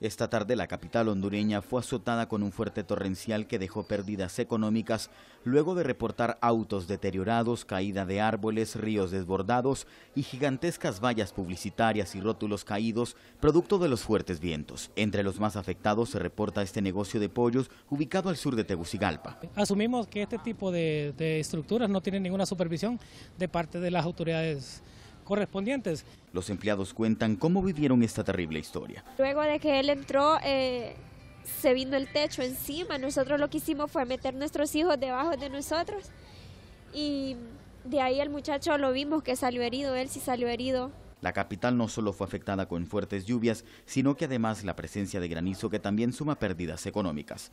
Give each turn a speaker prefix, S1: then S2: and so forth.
S1: Esta tarde la capital hondureña fue azotada con un fuerte torrencial que dejó pérdidas económicas luego de reportar autos deteriorados, caída de árboles, ríos desbordados y gigantescas vallas publicitarias y rótulos caídos producto de los fuertes vientos. Entre los más afectados se reporta este negocio de pollos ubicado al sur de Tegucigalpa.
S2: Asumimos que este tipo de, estructuras no tienen ninguna supervisión de parte de las autoridades correspondientes.
S1: Los empleados cuentan cómo vivieron esta terrible historia.
S2: Luego de que
S3: él entró, eh, se vino el techo encima. Nosotros lo que hicimos fue meter nuestros hijos debajo de nosotros y de ahí el muchacho lo vimos que salió herido,
S4: él sí salió herido.
S1: La capital no solo fue afectada con fuertes lluvias, sino que además la presencia de granizo que también suma pérdidas económicas.